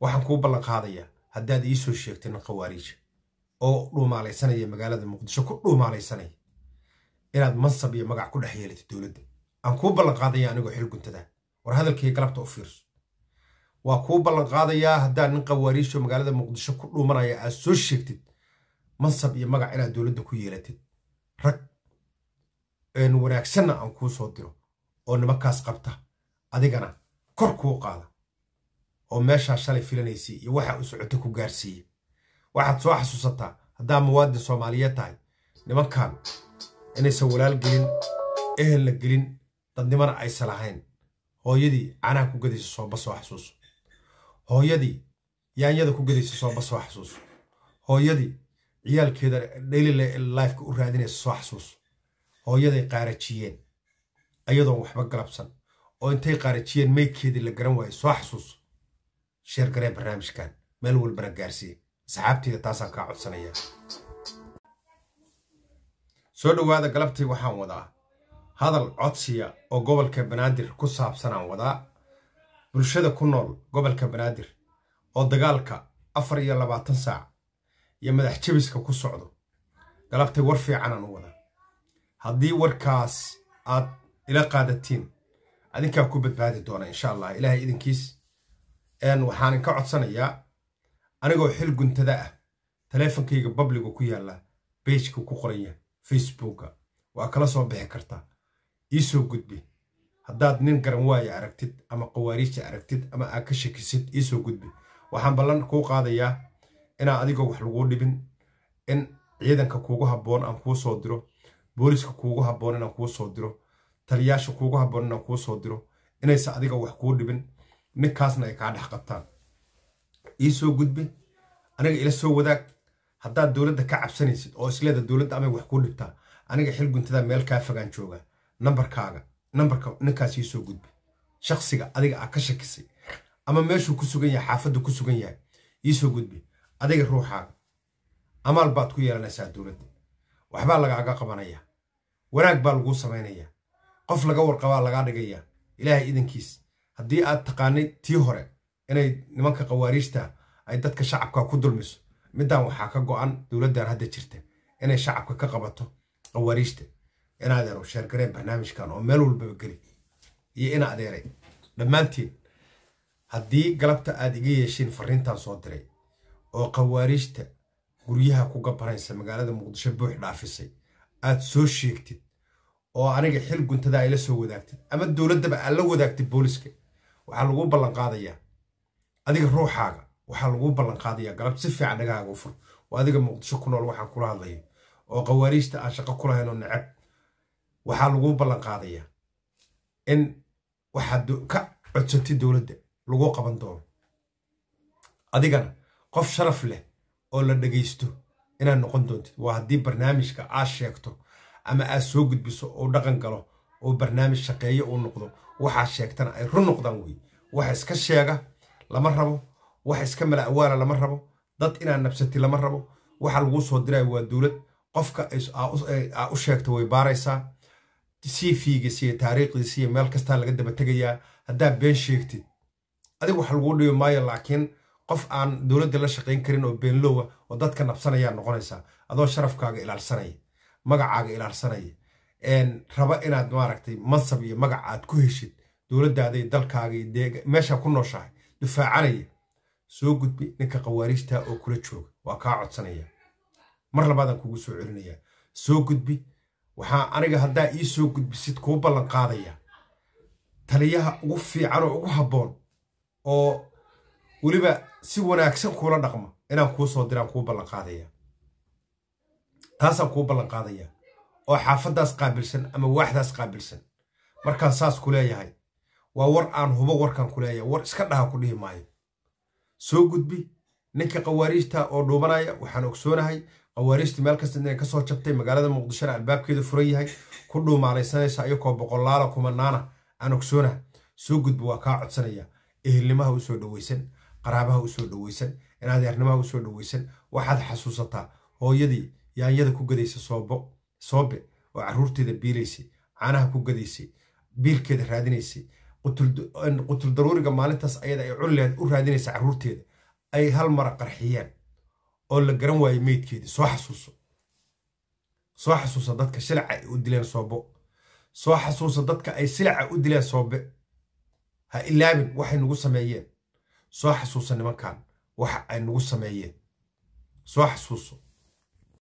waxaan kuu ballan qaadayaa haddaad ii soo sheegtay nin khawaariija oo dhuumaalaysanaya magaalada muqdisho ku dhuumaalaysanaya inaad mansab iyo magac ku dhex yeelatid dowladda aan kuu ballan qaadaya anigoo xil guntada war hadalkii galabta u fiirso waa kuu ballan qaadayaa haddaad nin khawaariijo magaalada muqdisho ku dhuumanaya aad soo sheegtid mansab iyo magac inaad dowladda ku yeelatid rag wanaagsanna aan kuu soo diro oo nimankaas qabta adigana kor kuu qaada oo meeshaa shalay filanaysay iyo waxa uu socoto ku gaarsiiyey waxaad soo xasuusataa haddaa muwaadin soomaaliyeed tahay nimankan inaysan walaal gelin ehel la gelin dadnimana aysan lahayn hooyadii canaha ku gadaysa sooba soo xasuuso hooyadii yaanyada ku gadaysa sooba soo xasuuso hooyadii ciyaalkeeda daily lifeka u raadinaysa soo xasuuso hooyaday qaarajiyeen ayadoon waxba galabsan oo intay qaarajiyeen meydkeedii la garan waaye soo xasuuso sheer garee barnaamijkan meel walbana gaarsiiye asxaabteyda taasaan kaa codsanaya soo dhawaada galabtii waxaan wadaa hadal codsiya oo gobolka banaadir ku saabsanaan wadaa bulshada ku nool gobolka banaadir oo dagaalka afar iyo labaatan saac iyo madax jabiska ku socdo galabtay war fiicanaan u wadaa haddii warkaas aad ila qaadatiin adinkaa ku badbaadi doona insha allah ilaahay idinkiis waxaanin ka codsanayaa anigoo xil guntada ah taleefonkayga babliga ku yaalla beejka ku qoranya facebooka waa kala soo bixi kartaa ii soo gudbi haddaad nin garan waaya aragtid ama qawaariija aragtid ama aad ka shakisid ii soo gudbi waxaan ballan kuu qaadayaa inaan adigoo wax laguu dhibin in ciidanka kuugu habboon aan kuu soo diro booliska kuugu habboon inaan kuu soo diro taliyaasha kuugu habboon inaan kuu soo diro inaysan adiga wax kuu dhibin ninkaasna ay kaa dhex qabtaan ii soo gudbe aniga ila soo wadaag haddaad dowladda ka cabsanaysid oo isleeda dowladda amay wax kuu dhibtaa aniga xilguntada meel kaa fagaan jooga nambarkaaga nambarka ninkaas ii soo gudbe shaksiga adiga aa ka shakisay ama meeshuu ku sugan yahay xaafaddu ku sugan yahay ii soo gudbe adiga ruuxaaga amaal baad ku yeelanaysaa dowladda waxbaa lagaaga qabanayaa wanaag baa laguu samaynaya qof laga warqabaa lagaa dhigaya ilaahay idankiis haddii aad taqaanay tii hore inay nimanka khawaariijta ay dadka shacabka ku dulmiso middan waxaa ka go'an dowladdan hadda jirta inay shacabka ka qabato khawaariijta in sheergareen barnaamijkan oo meel walbaba geli iyo in adeeray dhammaantiin haddii galabta aad iga yeeshiin fariintan soo diray oo khawaariijta guryaha ku banaysa magaalada muqdisho buux dhaafisay aad soo sheegtid oo aniga xil guntada ay la soo wadaagtid ama dowladdaba aad la wadaagtid booliska waxaa laguu ballanqaadayaa adiga ruuxaaga waxaa laguu ballanqaadayaa galab si fiican dhagahaaga u fur oo adiga muqdisho ku nool waxaan kula hadlayo oo qawaariista aan shaqo ku oo necab waxaa laguu ballanqaadayaa in waxaad ka codsatid dowladda laguu qaban doono adigana qof sharaf leh oo la dhagaysto inaad noqon doontid waa haddii barnaamijka aad sheegto ama aad soo gudbiso uu dhaqan galo oo barnaamij shaqeeye uu noqdo waxaa sheegtana ay run noqdaan wey wax iska sheega lama rabo wax iska mala'waala lama rabo dad inaad nabsati lama rabo waxa laguu soo diraayo waa dowlad qofka aa u sheegta way baaraysaa si fiigiisa iyo taariikhdiisa iyo meel kastaa laga daba tegayaa haddaad been sheegtid adig wax laguu dhibi maayo laakiin qof aan dowladda la shaqayn karin oo beenloowa oo dadka nabsanayaa noqonaysaa adoo sharafkaaga ilaalsanaya magacaaga ilaalsanaya raba inaad maaragtay mansab iyo magac aad ku heshid dowladdaada iyo dalkaaga iyo meeshaa ku nooshahay dufaacanaya soo gudbi ninka khawaariijta oo kula jooga waa kaa codsanaya mar labaadaan kuugu soo celinaya soo gudbi waxaa aniga haddaa ii soo gudbisid kuu ballan qaadaya taliyaha ugu fiican oo ugu habboon oo weliba si wanaagsan kuula dhaqma inaan kuu soo diraan kuu qaadaya taasaan kuu ballan qaadaya oo xaafadaas qaabilsan ama waaxdaas qaabilsan markaan saas ku leeyahay waa war aan hubo warkaan ku war iska dhaha ku dhihi maayo soo gudbi ninka qawaariijta oo dhuubanaya waxaan ogsoonahay khawaariijta meel kasta inay kasoo jabtay magaalada muqdishona albaabkeeda furan yahay ku dhuumaalaysanaysa ayakoo boqolaala kumanaana aan ogsoonahay soo gudbi waa kaa codsanaya ehelnimaha usoo dhaweysan qaraabaha usoo dhoweysan inaad eernimaha usoo dhoweysan waxaad xasuusataa hooyadii yaanyada ku gadaysa soobo soobe oo caruurteeda biilaysay caanaha ku gadaysay biilkeeda raadinaysay qutul daruuriga maalintaas ayada ay culleed u raadinaysa caruurteeda ay hal mara qarxiyeen oo la garan waayey meydkeedii soo xasuuso soo xasuusa dadka shilaca ay u dileen soobo soo xasuusa dadka ay silaca u dileen soobe ha ilaabin waxay nagu sameeyeen soo xasuusa nimankan waxa ay nagu sameeyeen soo xasuuso